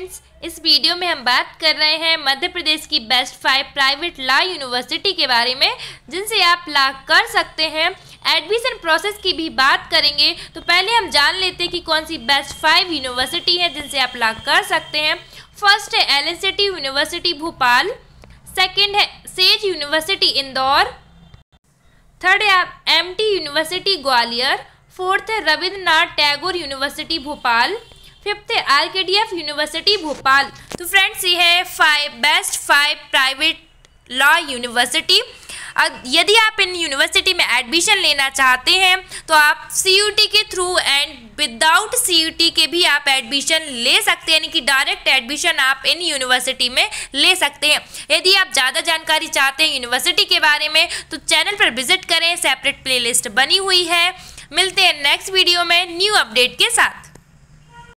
friends इस video में हम बात कर रहे हैं मध्य प्रदेश की best five private law university के बारे में जिनसे आप लॉ कर सकते हैं एडमिशन प्रोसेस की भी बात करेंगे तो पहले हम जान लेते हैं कि कौन सी बेस्ट फाइव यूनिवर्सिटी है जिनसे आप लॉ कर सकते हैं फर्स्ट है एल यूनिवर्सिटी भोपाल सेकेंड है सेज यूनिवर्सिटी इंदौर थर्ड है आप एम यूनिवर्सिटी ग्वालियर फोर्थ है Rabindranath Tagore university Bhopal fifth R K D F university Bhopal तो फ्रेंड्स ये है five best five private law university यदि आप इन यूनिवर्सिटी में एडमिशन लेना चाहते हैं तो आप सी के थ्रू एंड विदाउट सी के भी आप एडमिशन ले सकते हैं यानी कि डायरेक्ट एडमिशन आप इन यूनिवर्सिटी में ले सकते हैं यदि आप ज़्यादा जानकारी चाहते हैं यूनिवर्सिटी के बारे में तो चैनल पर विजिट करें सेपरेट प्लेलिस्ट बनी हुई है मिलते हैं नेक्स्ट वीडियो में न्यू अपडेट के साथ